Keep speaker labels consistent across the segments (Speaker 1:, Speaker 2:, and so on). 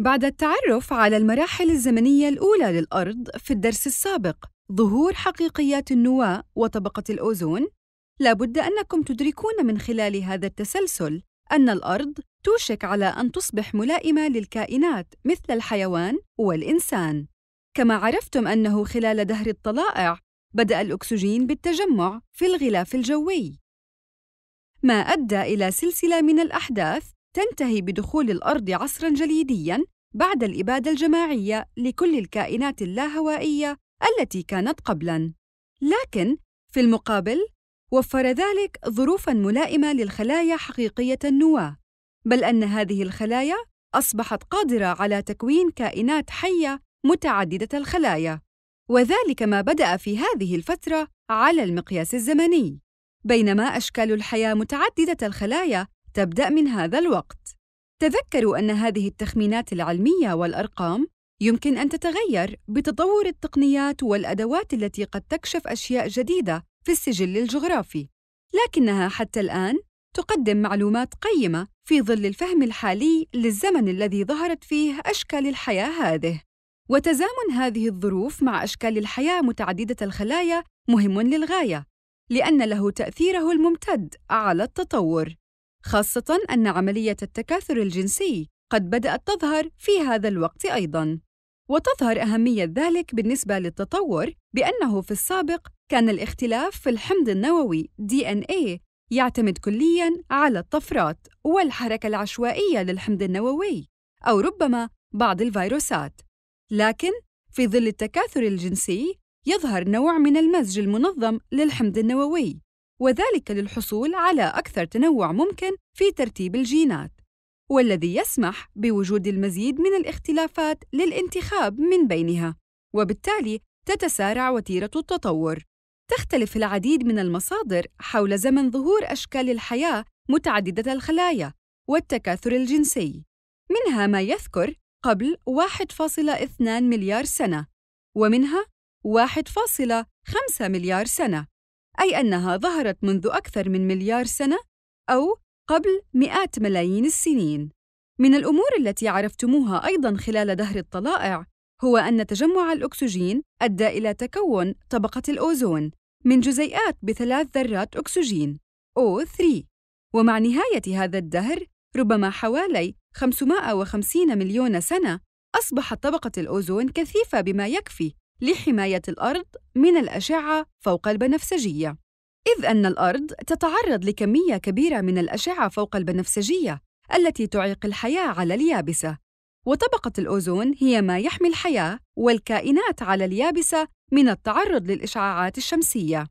Speaker 1: بعد التعرف على المراحل الزمنية الأولى للأرض في الدرس السابق ظهور حقيقيات النواة وطبقة الأوزون، لابد أنكم تدركون من خلال هذا التسلسل أن الأرض توشك على أن تصبح ملائمة للكائنات مثل الحيوان والإنسان. كما عرفتم أنه خلال دهر الطلائع بدأ الأكسجين بالتجمع في الغلاف الجوي، ما أدى إلى سلسلة من الأحداث تنتهي بدخول الأرض عصرًا جليديًا بعد الإبادة الجماعية لكل الكائنات اللاهوائية التي كانت قبلاً، لكن في المقابل وفر ذلك ظروفاً ملائمة للخلايا حقيقية النواة، بل أن هذه الخلايا أصبحت قادرة على تكوين كائنات حية متعددة الخلايا، وذلك ما بدأ في هذه الفترة على المقياس الزمني، بينما أشكال الحياة متعددة الخلايا تبدأ من هذا الوقت. تذكروا أن هذه التخمينات العلمية والأرقام يمكن أن تتغير بتطور التقنيات والأدوات التي قد تكشف أشياء جديدة في السجل الجغرافي، لكنها حتى الآن تقدم معلومات قيمة في ظل الفهم الحالي للزمن الذي ظهرت فيه أشكال الحياة هذه. وتزامن هذه الظروف مع أشكال الحياة متعددة الخلايا مهم للغاية، لأن له تأثيره الممتد على التطور. خاصة أن عملية التكاثر الجنسي قد بدأت تظهر في هذا الوقت أيضاً. وتظهر أهمية ذلك بالنسبة للتطور بأنه في السابق كان الاختلاف في الحمض النووي DNA يعتمد كلياً على الطفرات والحركة العشوائية للحمض النووي أو ربما بعض الفيروسات. لكن في ظل التكاثر الجنسي يظهر نوع من المزج المنظم للحمض النووي وذلك للحصول على أكثر تنوع ممكن في ترتيب الجينات، والذي يسمح بوجود المزيد من الاختلافات للانتخاب من بينها، وبالتالي تتسارع وتيرة التطور. تختلف العديد من المصادر حول زمن ظهور أشكال الحياة متعددة الخلايا والتكاثر الجنسي، منها ما يذكر قبل 1.2 مليار سنة، ومنها 1.5 مليار سنة. أي أنها ظهرت منذ أكثر من مليار سنة أو قبل مئات ملايين السنين. من الأمور التي عرفتموها أيضاً خلال دهر الطلائع هو أن تجمع الأكسجين أدى إلى تكون طبقة الأوزون من جزيئات بثلاث ذرات أكسجين O3 ومع نهاية هذا الدهر ربما حوالي 550 مليون سنة أصبحت طبقة الأوزون كثيفة بما يكفي لحماية الأرض من الأشعة فوق البنفسجية، إذ أن الأرض تتعرض لكمية كبيرة من الأشعة فوق البنفسجية التي تعيق الحياة على اليابسة، وطبقة الأوزون هي ما يحمي الحياة والكائنات على اليابسة من التعرض للإشعاعات الشمسية.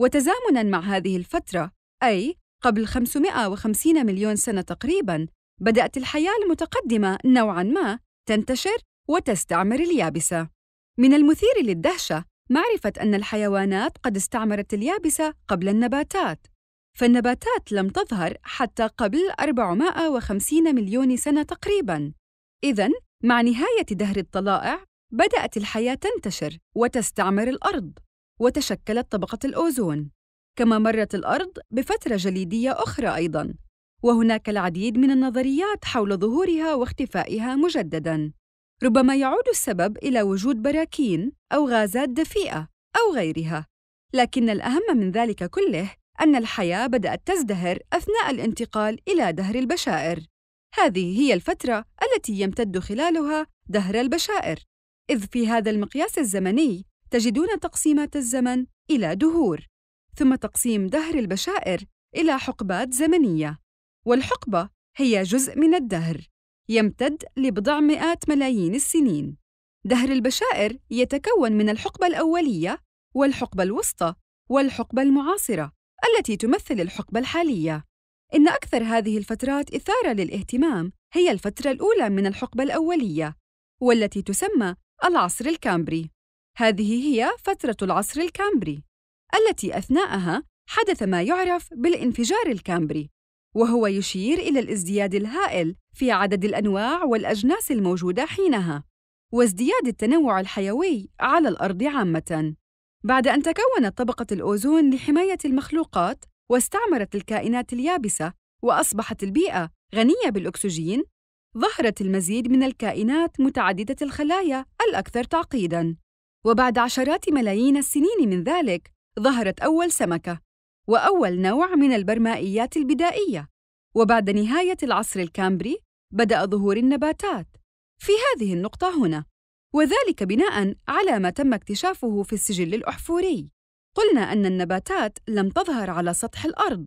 Speaker 1: وتزامناً مع هذه الفترة، أي قبل 550 مليون سنة تقريباً، بدأت الحياة المتقدمة نوعاً ما تنتشر وتستعمر اليابسة. من المثير للدهشة معرفة أن الحيوانات قد استعمرت اليابسة قبل النباتات، فالنباتات لم تظهر حتى قبل 450 مليون سنة تقريباً. إذا مع نهاية دهر الطلائع، بدأت الحياة تنتشر وتستعمر الأرض، وتشكلت طبقة الأوزون، كما مرت الأرض بفترة جليدية أخرى أيضاً، وهناك العديد من النظريات حول ظهورها واختفائها مجدداً. ربما يعود السبب إلى وجود براكين أو غازات دفيئة أو غيرها لكن الأهم من ذلك كله أن الحياة بدأت تزدهر أثناء الانتقال إلى دهر البشائر هذه هي الفترة التي يمتد خلالها دهر البشائر إذ في هذا المقياس الزمني تجدون تقسيمات الزمن إلى دهور ثم تقسيم دهر البشائر إلى حقبات زمنية والحقبة هي جزء من الدهر يمتد لبضع مئات ملايين السنين دهر البشائر يتكون من الحقبة الأولية والحقبة الوسطى والحقبة المعاصرة التي تمثل الحقبة الحالية إن أكثر هذه الفترات إثارة للاهتمام هي الفترة الأولى من الحقبة الأولية والتي تسمى العصر الكامبري هذه هي فترة العصر الكامبري التي أثناءها حدث ما يعرف بالانفجار الكامبري وهو يشير إلى الازدياد الهائل في عدد الأنواع والأجناس الموجودة حينها، وازدياد التنوع الحيوي على الأرض عامةً. بعد أن تكونت طبقة الأوزون لحماية المخلوقات واستعمرت الكائنات اليابسة وأصبحت البيئة غنية بالأكسجين، ظهرت المزيد من الكائنات متعددة الخلايا الأكثر تعقيداً. وبعد عشرات ملايين السنين من ذلك، ظهرت أول سمكة وأول نوع من البرمائيات البدائية وبعد نهاية العصر الكامبري بدأ ظهور النباتات في هذه النقطة هنا وذلك بناء على ما تم اكتشافه في السجل الأحفوري قلنا أن النباتات لم تظهر على سطح الأرض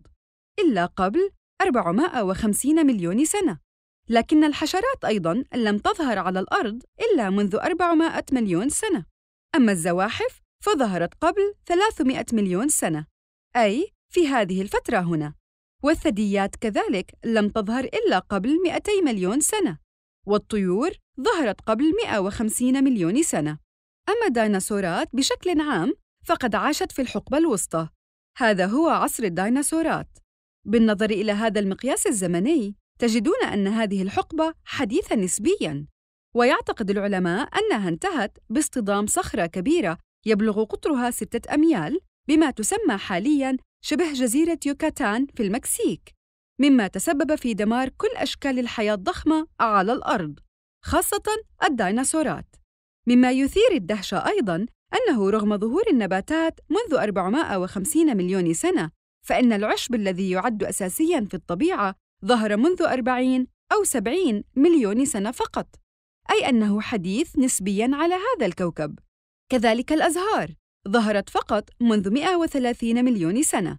Speaker 1: إلا قبل 450 مليون سنة لكن الحشرات أيضاً لم تظهر على الأرض إلا منذ 400 مليون سنة أما الزواحف فظهرت قبل 300 مليون سنة أي في هذه الفترة هنا والثدييات كذلك لم تظهر إلا قبل 200 مليون سنة والطيور ظهرت قبل 150 مليون سنة أما الديناصورات بشكل عام فقد عاشت في الحقبة الوسطى هذا هو عصر الديناصورات بالنظر إلى هذا المقياس الزمني تجدون أن هذه الحقبة حديثة نسبياً ويعتقد العلماء أنها انتهت باصطدام صخرة كبيرة يبلغ قطرها ستة أميال بما تسمى حالياً شبه جزيرة يوكاتان في المكسيك، مما تسبب في دمار كل أشكال الحياة الضخمة على الأرض، خاصة الديناصورات. مما يثير الدهشة أيضاً أنه رغم ظهور النباتات منذ 450 مليون سنة، فإن العشب الذي يعد أساسياً في الطبيعة ظهر منذ 40 أو 70 مليون سنة فقط، أي أنه حديث نسبياً على هذا الكوكب. كذلك الأزهار، ظهرت فقط منذ 130 مليون سنة،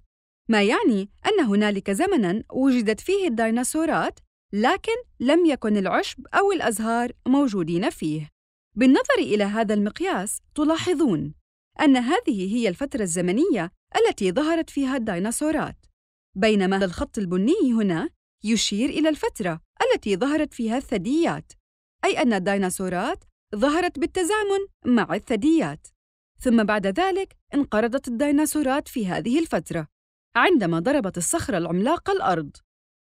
Speaker 1: ما يعني أن هنالك زمنًا وجدت فيه الديناصورات لكن لم يكن العشب أو الأزهار موجودين فيه. بالنظر إلى هذا المقياس تلاحظون أن هذه هي الفترة الزمنية التي ظهرت فيها الديناصورات، بينما الخط البني هنا يشير إلى الفترة التي ظهرت فيها الثدييات، أي أن الديناصورات ظهرت بالتزامن مع الثدييات. ثم بعد ذلك انقرضت الديناصورات في هذه الفترة عندما ضربت الصخرة العملاقة الأرض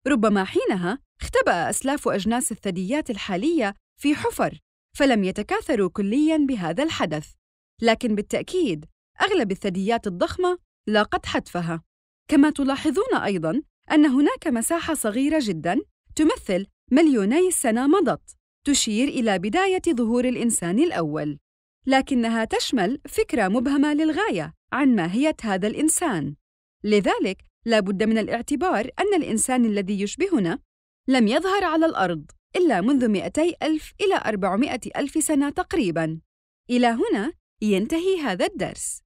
Speaker 1: ربما حينها اختبأ أسلاف أجناس الثدييات الحالية في حفر فلم يتكاثروا كلياً بهذا الحدث لكن بالتأكيد أغلب الثدييات الضخمة لاقت حتفها كما تلاحظون أيضاً أن هناك مساحة صغيرة جداً تمثل مليوني السنة مضت تشير إلى بداية ظهور الإنسان الأول لكنها تشمل فكرة مبهمة للغاية عن ماهية هذا الإنسان. لذلك، لا بد من الاعتبار أن الإنسان الذي يشبهنا لم يظهر على الأرض إلا منذ 200 ألف إلى 400 ألف سنة تقريباً. إلى هنا ينتهي هذا الدرس.